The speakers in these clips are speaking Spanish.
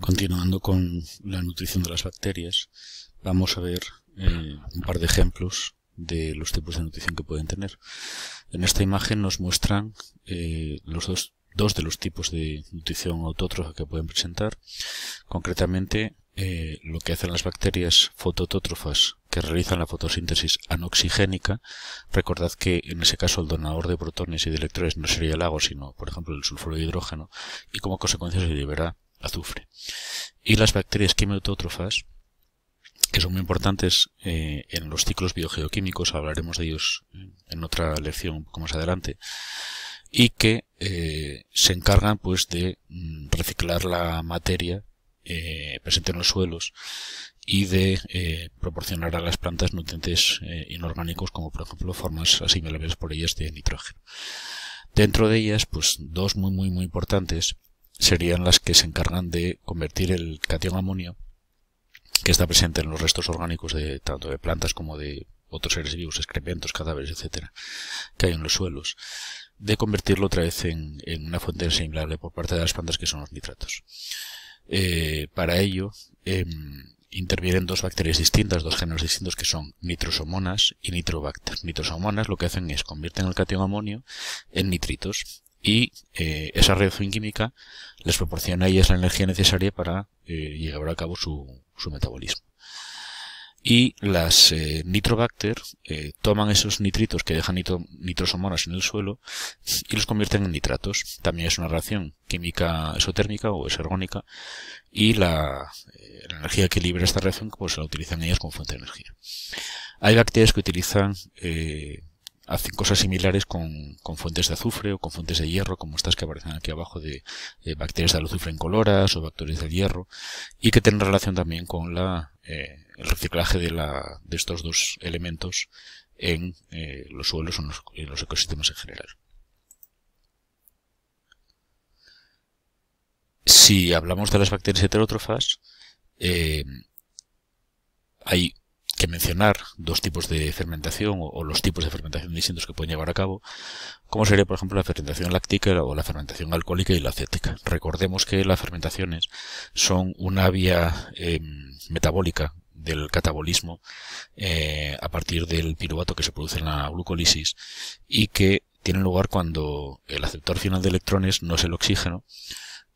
Continuando con la nutrición de las bacterias, vamos a ver eh, un par de ejemplos de los tipos de nutrición que pueden tener. En esta imagen nos muestran eh, los dos, de los tipos de nutrición autótrofa que pueden presentar. Concretamente, eh, lo que hacen las bacterias fototótrofas que realizan la fotosíntesis anoxigénica. Recordad que en ese caso el donador de protones y de electrones no sería el agua, sino, por ejemplo, el sulfuro de hidrógeno, y como consecuencia se liberará azufre. Y las bacterias quimiotótrofas, que son muy importantes eh, en los ciclos biogeoquímicos, hablaremos de ellos eh, en otra lección un poco más adelante, y que eh, se encargan pues de mm, reciclar la materia presente en los suelos y de proporcionar a las plantas nutrientes inorgánicos como por ejemplo formas asimilables por ellas de nitrógeno. Dentro de ellas, pues dos muy muy muy importantes serían las que se encargan de convertir el catión amonio que está presente en los restos orgánicos de tanto de plantas como de otros seres vivos, excrementos, cadáveres, etcétera, que hay en los suelos, de convertirlo otra vez en, una fuente insegurable por parte de las plantas que son los nitratos. Eh, para ello, em, intervienen dos bacterias distintas, dos géneros distintos que son nitrosomonas y nitrobacter. Nitrosomonas lo que hacen es convierten el catión amonio en nitritos y eh, esa reacción química les proporciona a ellas la energía necesaria para eh, llevar a cabo su, su metabolismo. Y las eh, nitrobacter eh, toman esos nitritos que dejan nitrosomonas en el suelo y los convierten en nitratos. También es una reacción química esotérmica o esergónica y la, energía que libera esta reacción pues la utilizan ellas como fuente de energía. Hay bacterias que utilizan eh, hacen cosas similares con, fuentes de azufre o con fuentes de hierro, como estas que aparecen aquí abajo de bacterias bacterias de azufre coloras o bacterias de hierro, y que tienen relación también con eh, el reciclaje de, estos dos elementos en eh, los suelos o en los, en los ecosistemas en general. Si hablamos de las bacterias heterótrofas, eh, hay que mencionar dos tipos de fermentación o, los tipos de fermentación distintos que pueden llevar a cabo, como sería por ejemplo la fermentación láctica o la fermentación alcohólica y la acética. Recordemos que las fermentaciones son una vía eh, metabólica del catabolismo eh, a partir del piruvato que se produce en la glucolisis y que tiene lugar cuando el aceptor final de electrones no es el oxígeno,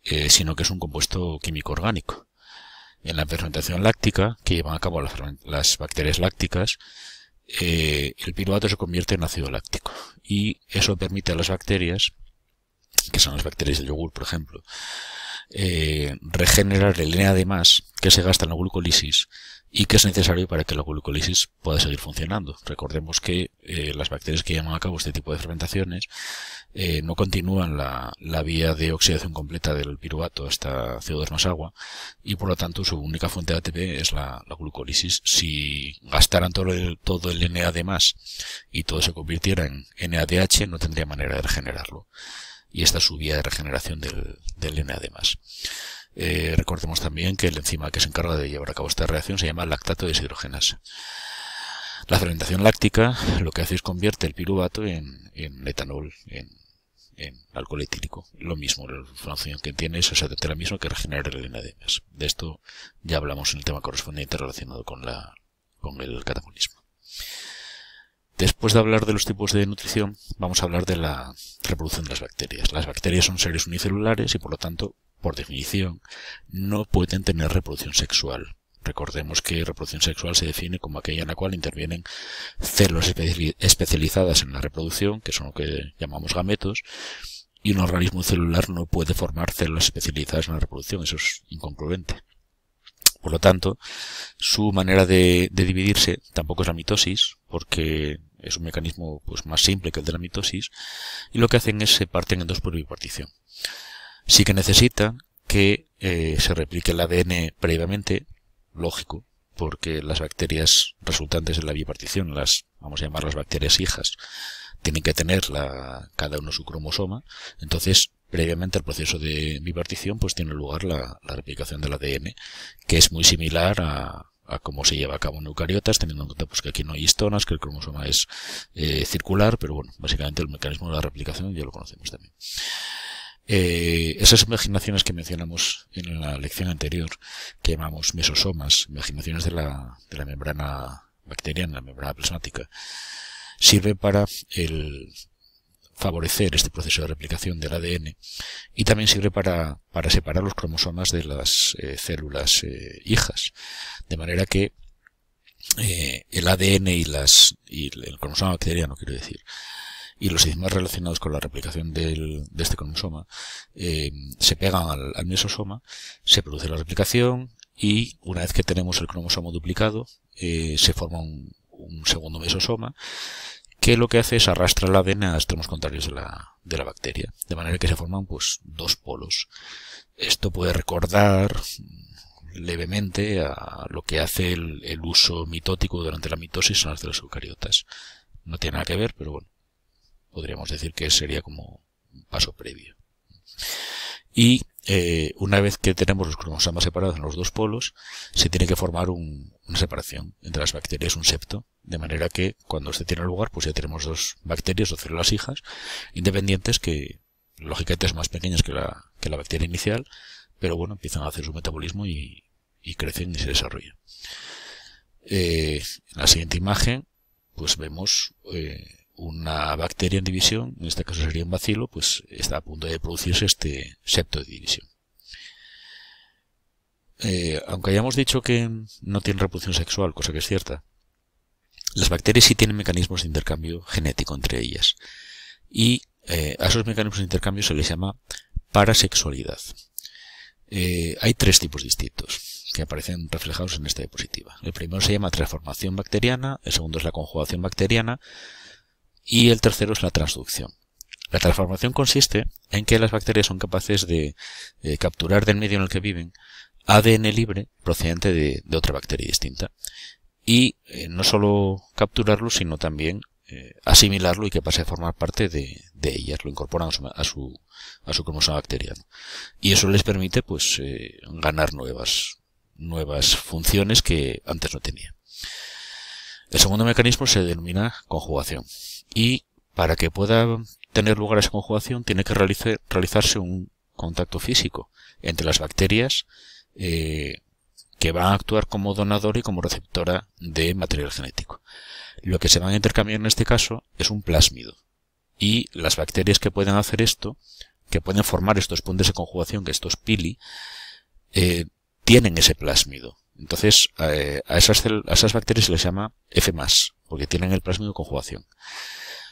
eh, sino que es un compuesto químico orgánico en la fermentación láctica que llevan a cabo las, bacterias lácticas, eh, el piruvato se convierte en ácido láctico y eso permite a las bacterias, que son las bacterias del yogur, por ejemplo, eh, regenerar el NAD+, más que se gasta en la glucolisis y que es necesario para que la glucolisis pueda seguir funcionando. Recordemos que eh, las bacterias que llevan a cabo este tipo de fermentaciones eh, no continúan la, la, vía de oxidación completa del piruvato hasta CO2 más agua y por lo tanto su única fuente de ATP es la, la glucólisis. Si gastaran todo el, todo el NAD más y todo se convirtiera en NADH no tendría manera de regenerarlo. Y esta es su vía de regeneración del, del NAD más. Eh, recordemos también que la enzima que se encarga de llevar a cabo esta reacción se llama lactato deshidrogenasa. La fermentación láctica lo que hace es convierte el piruvato en, en etanol, en en alcohol etílico. Lo mismo, la función que tiene es exactamente la misma que regenerar el NADMS. De esto ya hablamos en el tema correspondiente relacionado con, la, con el catabolismo. Después de hablar de los tipos de nutrición, vamos a hablar de la reproducción de las bacterias. Las bacterias son seres unicelulares y por lo tanto, por definición, no pueden tener reproducción sexual. Recordemos que reproducción sexual se define como aquella en la cual intervienen células especializadas en la reproducción, que son lo que llamamos gametos, y un organismo celular no puede formar células especializadas en la reproducción, eso es incongruente. Por lo tanto, su manera de, dividirse tampoco es la mitosis, porque es un mecanismo pues, más simple que el de la mitosis, y lo que hacen es se parten en dos por bipartición. Sí que necesita que eh, se replique el ADN previamente lógico, porque las bacterias resultantes de la bipartición, las vamos a llamar las bacterias hijas, tienen que tener la, cada uno su cromosoma, entonces previamente al proceso de bipartición pues tiene lugar la, replicación del ADN, que es muy similar a, cómo se lleva a cabo en eucariotas, teniendo en cuenta pues, que aquí no hay histonas, que el cromosoma es eh, circular, pero bueno, básicamente el mecanismo de la replicación ya lo conocemos también. Eh, esas imaginaciones que mencionamos en la lección anterior, que llamamos mesosomas, imaginaciones de la, membrana bacteriana, la membrana plasmática, sirve para favorecer este proceso de replicación del ADN y también sirve para, separar los cromosomas de las eh, células eh, hijas. De manera que el ADN y, las, y el cromosoma bacteriano, quiero decir, y los enzimas relacionados con la replicación de este cromosoma eh, se pegan al, mesosoma, se produce la replicación y una vez que tenemos el cromosoma duplicado eh, se forma un, segundo mesosoma que lo que hace es arrastrar la ADN a extremos contrarios de la, bacteria, de manera que se forman pues dos polos. Esto puede recordar levemente a lo que hace el, uso mitótico durante la mitosis en las de eucariotas. No tiene nada que ver, pero bueno, Podríamos decir que sería como un paso previo. Y eh, una vez que tenemos los cromosomas separados en los dos polos, se tiene que formar una separación entre las bacterias, un septo, de manera que cuando este tiene lugar, pues ya tenemos dos bacterias dos células hijas independientes que lógicamente son más pequeñas que la, que la bacteria inicial, pero bueno, empiezan a hacer su metabolismo y, crecen y se desarrollan. Eh, en la siguiente imagen, pues vemos eh, una bacteria en división, en este caso sería un bacilo, pues está a punto de producirse este septo de división. Eh, aunque hayamos dicho que no tiene reproducción sexual, cosa que es cierta, las bacterias sí tienen mecanismos de intercambio genético entre ellas. Y eh, a esos mecanismos de intercambio se les llama parasexualidad. Eh, hay tres tipos distintos que aparecen reflejados en esta diapositiva. El primero se llama transformación bacteriana, el segundo es la conjugación bacteriana, y el tercero es la transducción. La transformación consiste en que las bacterias son capaces de, eh, capturar del medio en el que viven ADN libre procedente de, otra bacteria distinta. Y eh, no solo capturarlo, sino también eh, asimilarlo y que pase a formar parte de, ellas, lo incorporan a su, a su, cromosoma bacteriano. Y eso les permite pues ganar nuevas, nuevas funciones que antes no tenía. El segundo mecanismo se denomina conjugación y para que pueda tener lugar esa conjugación tiene que realizarse un contacto físico entre las bacterias eh, que van a actuar como donador y como receptora de material genético. Lo que se van a intercambiar en este caso es un plásmido y las bacterias que pueden hacer esto, que pueden formar estos puntos de conjugación, que estos pili, eh, tienen ese plásmido. Entonces, eh, a, esas, a esas bacterias se les llama F+, porque tienen el plásmido de conjugación.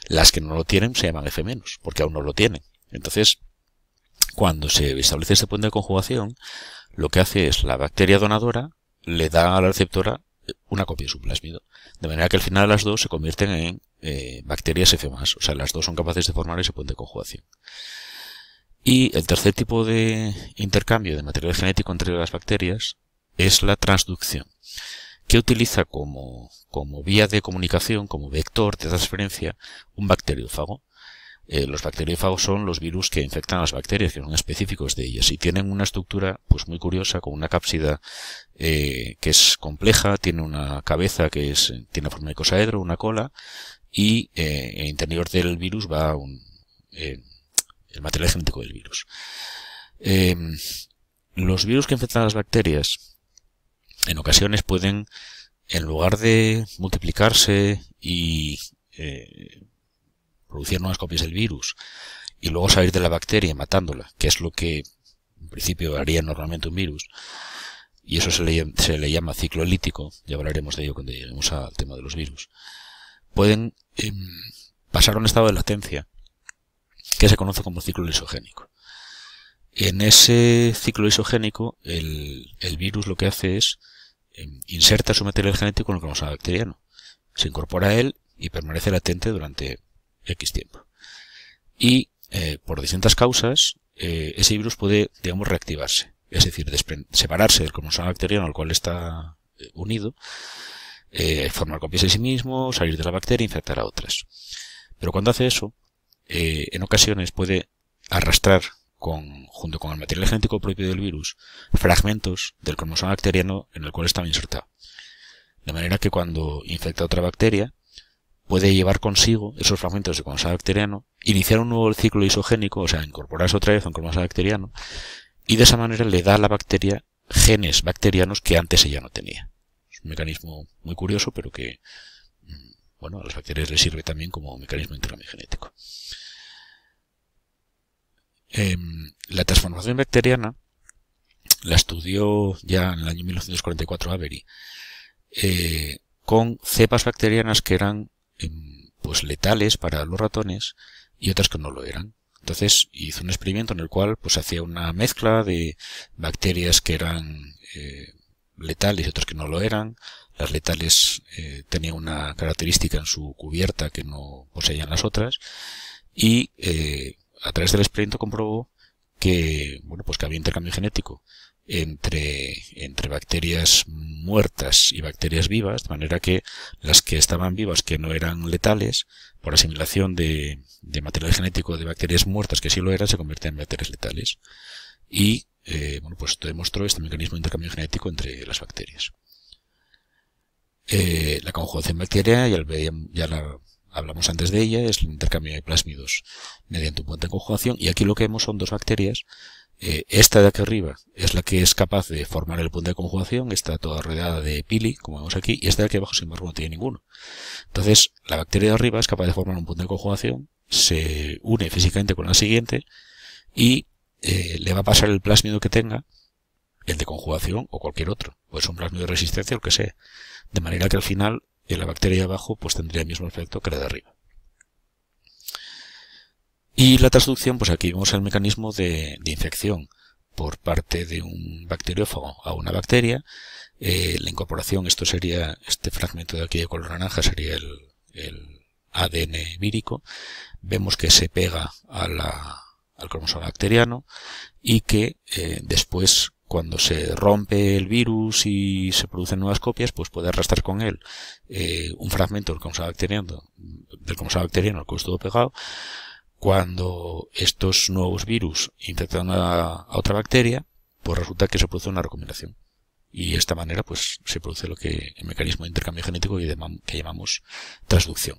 Las que no lo tienen se llaman F-, porque aún no lo tienen. Entonces, cuando se establece este puente de conjugación, lo que hace es la bacteria donadora le da a la receptora una copia de su plasmido. De manera que al final las dos se convierten en eh, bacterias F+. O sea, las dos son capaces de formar ese puente de conjugación. Y el tercer tipo de intercambio de material genético entre las bacterias es la transducción que utiliza como, vía de comunicación, como vector de transferencia, un bacteriófago. Eh, los bacteriófagos son los virus que infectan a las bacterias, que son específicos de ellas, y tienen una estructura pues muy curiosa, con una cápsida eh, que es compleja, tiene una cabeza que es, tiene forma de cosaedro, una cola, y en eh, el interior del virus va un, el material genético del virus. los virus que infectan a las bacterias en ocasiones pueden, en lugar de multiplicarse y eh, producir nuevas copias del virus, y luego salir de la bacteria matándola, que es lo que en principio haría normalmente un virus, y eso se le, llama ciclo elítico, ya hablaremos de ello cuando lleguemos al tema de los virus, pueden em, pasar a un estado de latencia que se conoce como ciclo lisogénico. En ese ciclo isogénico, el, virus lo que hace es em, inserta su material genético en el cromosoma bacteriano. Se incorpora a él y permanece latente durante X tiempo. Y eh, por distintas causas, eh, ese virus puede, digamos, reactivarse. Es decir, separarse del cromosoma bacteriano al cual está eh, unido, formar copias de sí mismo, salir de la bacteria e infectar a otras. Pero cuando hace eso, en ocasiones puede arrastrar junto con el material genético propio del virus, fragmentos del cromosoma bacteriano en el cual estaba insertado. De manera que cuando infecta otra bacteria, puede llevar consigo esos fragmentos de cromosoma bacteriano, iniciar un nuevo ciclo isogénico, o sea, incorporarse otra vez a un cromosoma bacteriano, y de esa manera le da a la bacteria genes bacterianos que antes ella no tenía. Es un mecanismo muy curioso, pero que, mm, bueno, a las bacterias les sirve también como mecanismo genético. Em, la transformación bacteriana la estudió ya en el año 1944 Avery eh, con cepas bacterianas que eran em, pues letales para los ratones y otras que no lo eran. Entonces hizo un experimento en el cual pues hacía una mezcla de bacterias que eran eh, letales y otras que no lo eran. Las letales eh, tenían una característica en su cubierta que no poseían las otras y a través del experimento comprobó que, bueno, pues que había intercambio genético entre, entre bacterias muertas y bacterias vivas, de manera que las que estaban vivas, que no eran letales, por asimilación de, material genético de bacterias muertas, que sí lo eran, se convertían en bacterias letales. Y, eh, bueno, pues demostró este mecanismo de intercambio genético entre las bacterias. Eh, la conjugación bacteriana ya, ya, la, hablamos antes de ella, es el intercambio de plásmidos mediante un puente de conjugación, y aquí lo que vemos son dos bacterias. Eh, esta de aquí arriba es la que es capaz de formar el punto de conjugación, está toda rodeada de pili, como vemos aquí, y esta de aquí abajo, sin embargo, no tiene ninguno. Entonces, la bacteria de arriba es capaz de formar un punto de conjugación, se une físicamente con la siguiente, y eh, le va a pasar el plásmido que tenga, el de conjugación o cualquier otro, pues un plásmido de resistencia o lo que sea. De manera que al final la bacteria de abajo pues tendría el mismo efecto que la de arriba. Y la transducción, pues aquí vemos el mecanismo de, infección por parte de un bacteriófago a una bacteria. Eh, la incorporación, esto sería, este fragmento de aquí de color naranja sería el, ADN vírico. Vemos que se pega al cromosoma bacteriano y que eh, después cuando se rompe el virus y se producen nuevas copias, pues puede arrastrar con él eh, un fragmento del cromosoma bacteriano, del cromosoma bacteriano al cual estuvo pegado. Cuando estos nuevos virus infectan a, otra bacteria, pues resulta que se produce una recombinación. Y de esta manera, pues se produce lo que el mecanismo de intercambio genético que, llamamos transducción,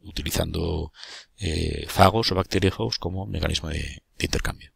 utilizando eh, fagos o bacteriófagos como mecanismo de intercambio.